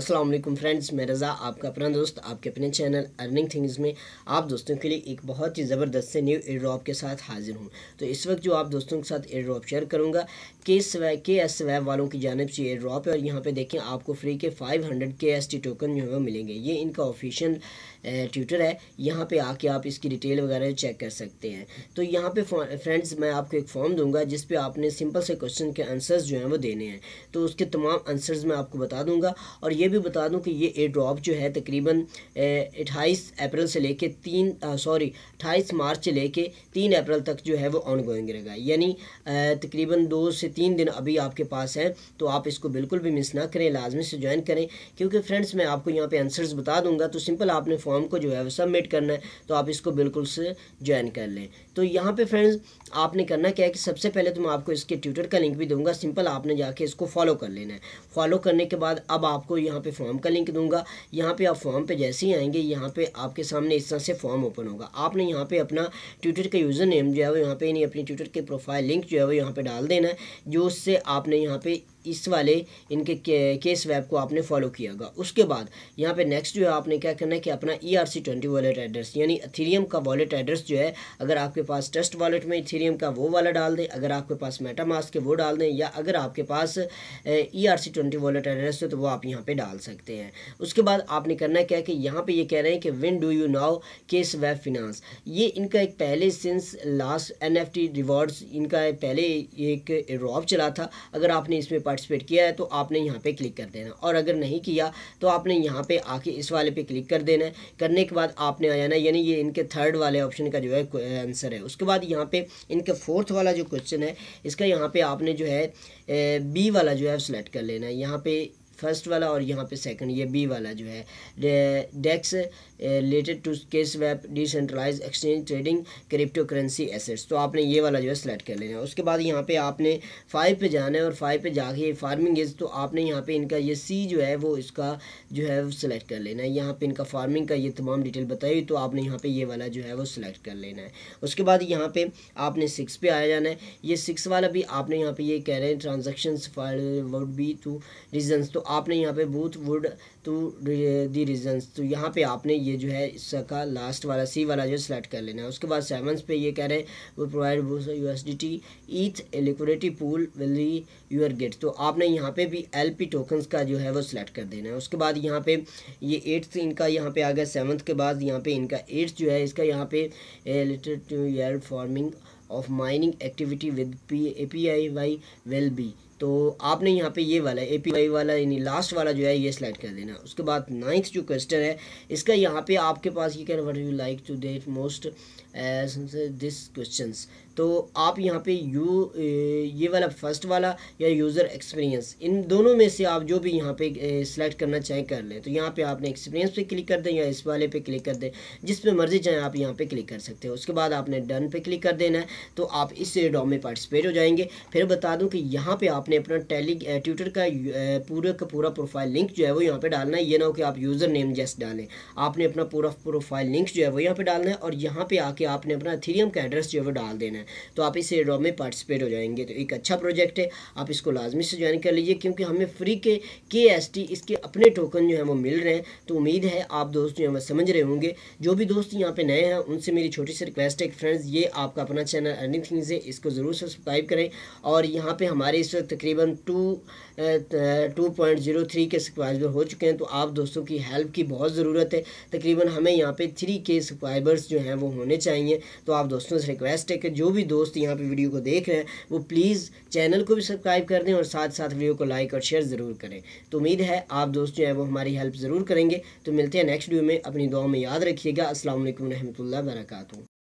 अस्सलाम वालेकुम फ्रेंड्स मैं रज़ा आपका अपना दोस्त आपके अपने चैनल अर्निंग थिंग्स में आप दोस्तों के लिए एक बहुत ही ज़बरदस्त से न्यू एयर ड्रॉप के साथ हाजिर हूँ तो इस वक्त जो आप दोस्तों के साथ एयर ड्रॉप शेयर करूँगा के स्वै के एस स्वैब वालों की जानब से एयर ड्रॉप है और यहाँ पे देखें आपको फ्री के five hundred K S T token जो है वो मिलेंगे ये इनका ऑफिशियल ट्विटर है यहाँ पर आके आप इसकी डिटेल वगैरह चेक कर सकते हैं तो यहाँ पर फ्रेंड्स मैं आपको एक फॉर्म दूंगा जिस पर आपने सिंपल से क्वेश्चन के आंसर्स जो हैं वो देने हैं तो उसके तमाम आंसर्स मैं आपको बता दूँगा और ये भी बता दूं कि ये एयर ड्रॉप जो है तकरीबन अट्ठाईस अप्रैल से लेके तीन सॉरी अट्ठाईस मार्च से लेके तीन अप्रैल तक जो है वो ऑन गोइंग रहेगा यानी तकरीबन दो से तीन दिन अभी आपके पास है तो आप इसको बिल्कुल भी मिस ना करें लाजमी से ज्वाइन करें क्योंकि फ्रेंड्स मैं आपको यहाँ पर आंसर्स बता दूंगा तो सिंपल आपने फॉर्म को जो है वो सबमिट करना है तो आप इसको बिल्कुल से ज्वाइन कर लें तो यहाँ पर फ्रेंड्स आपने करना क्या है कि सबसे पहले तो मैं आपको इसके ट्विटर का लिंक भी दूंगा सिंपल आपने जाके इसको फॉलो कर लेना है फॉलो करने के बाद अब आपको यहाँ यहाँ पे फॉर्म का लिंक दूंगा यहाँ पे आप फॉर्म पे जैसे ही आएंगे यहाँ पे आपके सामने इस तरह से फॉर्म ओपन होगा आपने यहाँ पे अपना ट्विटर का यूज़र नेम जो है वो यहाँ पे नहीं अपनी ट्विटर के प्रोफाइल लिंक जो है वो यहाँ पे डाल देना है जो उससे आपने यहाँ पे इस वाले इनके केस वेब को आपने फॉलो किया होगा उसके बाद यहाँ पे नेक्स्ट जो है आपने क्या करना है कि अपना E R C twenty wallet address यानी इथेरियम का वॉलेट एड्रेस जो है अगर आपके पास ट्रस्ट वॉलेट में इथेरियम का वो वाला डाल दें अगर आपके पास मेटामास के वो डाल दें या अगर आपके पास E R C twenty wallet address है तो वो आप यहाँ पर डाल सकते हैं उसके बाद आपने करना क्या है कि यहाँ पर ये कह रहे हैं कि win do you now case web finance ये इनका एक पहले since last N F T rewards इनका पहले एक रॉब चला था अगर आपने इसमें पार्टिसिपेट किया है तो आपने यहाँ पे क्लिक कर देना और अगर नहीं किया तो आपने यहाँ पे आके इस वाले पे क्लिक कर देना है करने के बाद आपने आ जाना यानी ये इनके थर्ड वाले ऑप्शन का जो है आंसर है उसके बाद यहाँ पे इनके फोर्थ वाला जो क्वेश्चन है इसका यहाँ पे आपने जो है बी वाला जो है सेलेक्ट कर लेना है यहाँ पे फर्स्ट वाला और यहाँ पे सेकंड ये बी वाला जो है dex related to case web decentralize exchange trading crypto currency assets तो आपने ये वाला जो है सेलेक्ट तो तो कर लेना है उसके बाद यहाँ पे आपने फाइव पे जाना है और फाइव पे जाके फार्मिंग इज तो आपने यहाँ पे इनका ये सी जो है वो इसका जो है सिलेक्ट कर लेना है यहाँ पर इनका फार्मिंग का ये तमाम डिटेल बताई तो आपने यहाँ पर ये वाला जो है वो सिलेक्ट कर लेना है उसके बाद यहाँ पर आपने सिक्स पे आया जाना है ये सिक्स वाला भी आपने यहाँ पर ये कह रहे हैं transaction would be two reasons तो आपने यहाँ पे both would to the reason तो यहाँ पे आपने ये जो है इसका लास्ट वाला सी वाला जो सेलेक्ट कर लेना है उसके बाद सेवंस पे ये कह रहे हैं वो provide both U S D T ETH liquidity pool will your get तो आपने यहाँ पे भी एल पी टोकन्स का जो है वो सिलेक्ट कर देना है उसके बाद यहाँ पे ये एट्थ इनका यहाँ पे आ गया सेवन्थ के बाद यहाँ पे इनका एट्थ जो है इसका यहाँ पे related to year forming of mining activity with P A P I Y will be तो आपने यहाँ पे ये वाला ए पी वाई वाला यानी लास्ट वाला जो है ये सिलेक्ट कर देना उसके बाद नाइन्थ जो क्वेश्चन है इसका यहाँ पे आपके पास ये कहना what you like to date most this questions तो आप यहाँ पे यू ये वाला फर्स्ट वाला या यूज़र एक्सपीरियंस इन दोनों में से आप जो भी यहाँ पे सिलेक्ट करना चाहें कर लें तो यहाँ पे आपने एक्सपीरियंस पे क्लिक कर दें या इस वाले पे क्लिक कर दें जिस पे मर्ज़ी चाहें आप यहाँ पे क्लिक कर सकते हैं उसके बाद आपने डन पे क्लिक कर देना है तो आप इस डॉम में पार्टिसिपेट हो जाएंगे फिर बता दूँ कि यहाँ पर आपने अपना टेली ट्विटर का पूरा का पूरा प्रोफाइल लिंक जो है वो यहाँ पर डालना है ये ना हो कि आप यूज़र नेम जस्ट डालें आपने अपना पूरा प्रोफाइल लिंक जो है वो यहाँ पर डालना है और यहाँ पर आके आपने अपना थीरियम का एड्रेस जो है वो डाल देना है हैं तो आप इस ड्रॉप में पार्टिसिपेट हो जाएंगे तो एक अच्छा प्रोजेक्ट है आप इसको लाजमी से ज्वाइन कर लीजिए क्योंकि हमें फ्री के के एस टी इसके अपने टोकन जो है वो मिल रहे हैं तो उम्मीद है आप दोस्त जो है वह समझ रहे होंगे जो भी दोस्त यहाँ पे नए हैं उनसे मेरी छोटी सी रिक्वेस्ट है फ्रेंड्स ये आपका अपना चैनल अर्निंग थिंग्स है इसको ज़रूर सब्सक्राइब करें और यहाँ पर हमारे इस वक्त तकरीबन two two point zero three K subscriber हो चुके हैं तो आप दोस्तों की हेल्प की बहुत ज़रूरत है तकरीबन हमें यहाँ पे थ्री के सब्सक्राइबर्स जो हैं वो होने चाहिए तो आप दोस्तों से रिक्वेस्ट है कि जो भी दोस्त यहाँ पे वीडियो को देख रहे हैं वो प्लीज़ चैनल को भी सब्सक्राइब कर दें और साथ साथ वीडियो को लाइक और शेयर ज़रूर करें तो उम्मीद है आप दोस्त जो है वो हमारी हेल्प ज़रूर करेंगे तो मिलते हैं नेक्स्ट वीडियो में अपनी दुआ में याद रखिएगा असल वरहमल वर्का